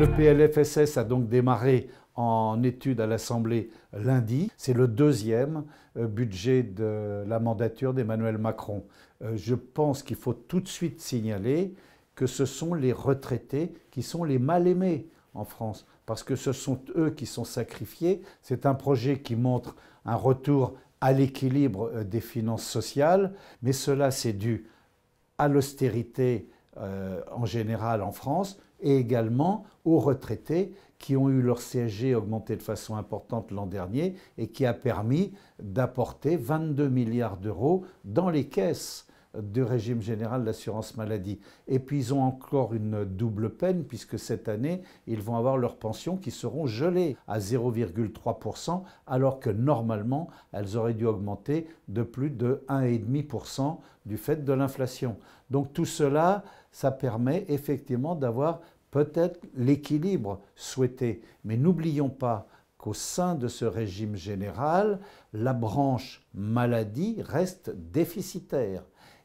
Le PLFSS a donc démarré en étude à l'Assemblée lundi. C'est le deuxième euh, budget de la mandature d'Emmanuel Macron. Euh, je pense qu'il faut tout de suite signaler que ce sont les retraités qui sont les mal aimés en France, parce que ce sont eux qui sont sacrifiés. C'est un projet qui montre un retour à l'équilibre euh, des finances sociales, mais cela c'est dû à l'austérité en général en France, et également aux retraités qui ont eu leur CSG augmenté de façon importante l'an dernier et qui a permis d'apporter 22 milliards d'euros dans les caisses du régime général d'assurance maladie. Et puis ils ont encore une double peine puisque cette année, ils vont avoir leurs pensions qui seront gelées à 0,3% alors que normalement, elles auraient dû augmenter de plus de 1,5% du fait de l'inflation. Donc tout cela, ça permet effectivement d'avoir peut-être l'équilibre souhaité. Mais n'oublions pas qu'au sein de ce régime général, la branche maladie reste déficitaire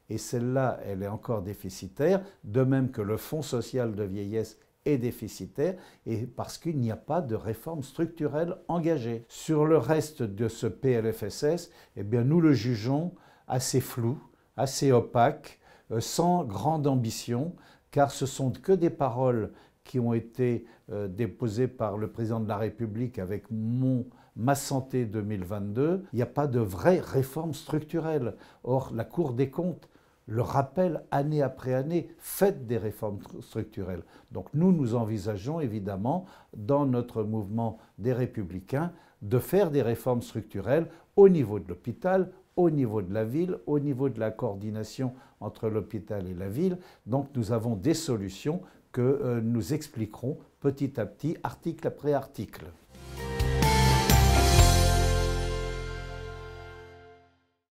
et celle-là, elle est encore déficitaire, de même que le Fonds social de vieillesse est déficitaire, et parce qu'il n'y a pas de réforme structurelle engagée. Sur le reste de ce PLFSS, eh bien, nous le jugeons assez flou, assez opaque, euh, sans grande ambition, car ce sont que des paroles qui ont été euh, déposées par le président de la République avec mon Ma Santé 2022, il n'y a pas de vraie réforme structurelle. Or, la Cour des comptes le rappel année après année, faites des réformes structurelles. Donc nous, nous envisageons évidemment, dans notre mouvement des républicains, de faire des réformes structurelles au niveau de l'hôpital, au niveau de la ville, au niveau de la coordination entre l'hôpital et la ville. Donc nous avons des solutions que euh, nous expliquerons petit à petit, article après article.